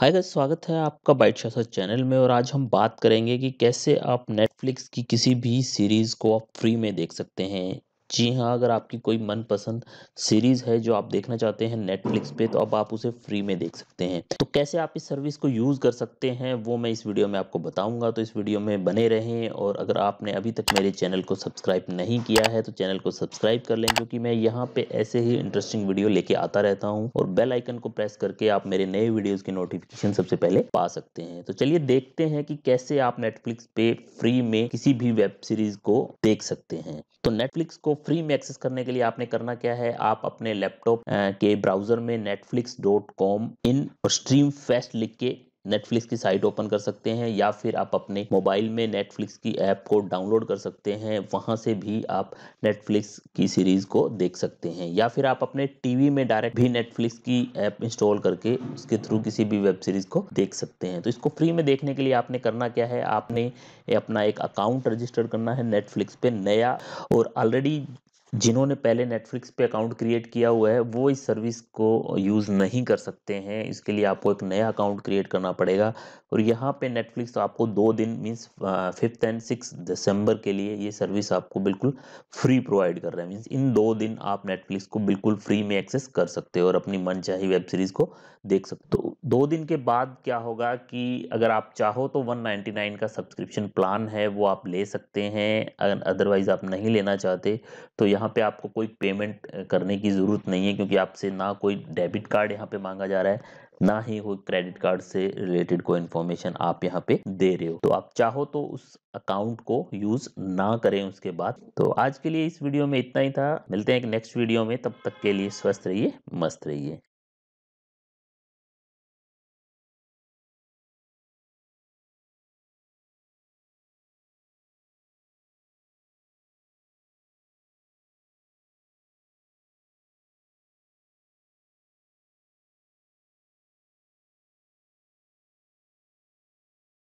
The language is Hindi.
हाय गाइस स्वागत है आपका बाइट शासा चैनल में और आज हम बात करेंगे कि कैसे आप नेटफ्लिक्स की किसी भी सीरीज़ को आप फ्री में देख सकते हैं जी हाँ अगर आपकी कोई मनपसंद सीरीज़ है जो आप देखना चाहते हैं नेटफ्लिक्स पे तो अब आप उसे फ्री में देख सकते हैं तो कैसे आप इस सर्विस को यूज़ कर सकते हैं वो मैं इस वीडियो में आपको बताऊंगा तो इस वीडियो में बने रहें और अगर आपने अभी तक मेरे चैनल को सब्सक्राइब नहीं किया है तो चैनल को सब्सक्राइब कर लें क्योंकि मैं यहाँ पर ऐसे ही इंटरेस्टिंग वीडियो लेके आता रहता हूँ और बेल आइकन को प्रेस करके आप मेरे नए वीडियोज़ की नोटिफिकेशन सबसे पहले पा सकते हैं तो चलिए देखते हैं कि कैसे आप नेटफ्लिक्स पे फ्री में किसी भी वेब सीरीज़ को देख सकते हैं तो नेटफ्लिक्स को फ्री में एक्सेस करने के लिए आपने करना क्या है आप अपने लैपटॉप के ब्राउजर में नेटफ्लिक्स डॉट कॉम इन और स्ट्रीम फेस्ट लिख के नेटफ्लिक्स की साइट ओपन कर सकते हैं या फिर आप अपने मोबाइल में नेटफ्लिक्स की ऐप को डाउनलोड कर सकते हैं वहां से भी आप नेटफ्लिक्स की सीरीज़ को देख सकते हैं या फिर आप अपने टीवी में डायरेक्ट भी नेटफ्लिक्स की ऐप इंस्टॉल करके उसके थ्रू किसी भी वेब सीरीज़ को देख सकते हैं तो इसको फ्री में देखने के लिए आपने करना क्या है आपने अपना एक अकाउंट रजिस्टर करना है नेटफ्लिक्स पे नया और ऑलरेडी जिन्होंने पहले नेटफ्लिक्स पे अकाउंट क्रिएट किया हुआ है वो इस सर्विस को यूज़ नहीं कर सकते हैं इसके लिए आपको एक नया अकाउंट क्रिएट करना पड़ेगा और यहाँ पे नेटफ्लिक्स आपको दो दिन मीन्स फिफ्थ एंड सिक्स दिसंबर के लिए ये सर्विस आपको बिल्कुल फ्री प्रोवाइड कर रहा है मीन्स इन दो दिन आप नेटफ्लिक्स को बिल्कुल फ्री में एक्सेस कर सकते हो और अपनी मनचाही वेब सीरीज़ को देख सकते हो दो दिन के बाद क्या होगा कि अगर आप चाहो तो वन का सब्सक्रिप्शन प्लान है वो आप ले सकते हैं अदरवाइज़ आप नहीं लेना चाहते तो यहाँ पे आपको कोई पेमेंट करने की ज़रूरत नहीं है क्योंकि आपसे ना कोई डेबिट कार्ड यहाँ पे मांगा जा रहा है ना ही कोई क्रेडिट कार्ड से रिलेटेड कोई इन्फॉर्मेशन आप यहाँ पे दे रहे हो तो आप चाहो तो उस अकाउंट को यूज ना करें उसके बाद तो आज के लिए इस वीडियो में इतना ही था मिलते हैं एक नेक्स्ट वीडियो में तब तक के लिए स्वस्थ रहिए मस्त रहिए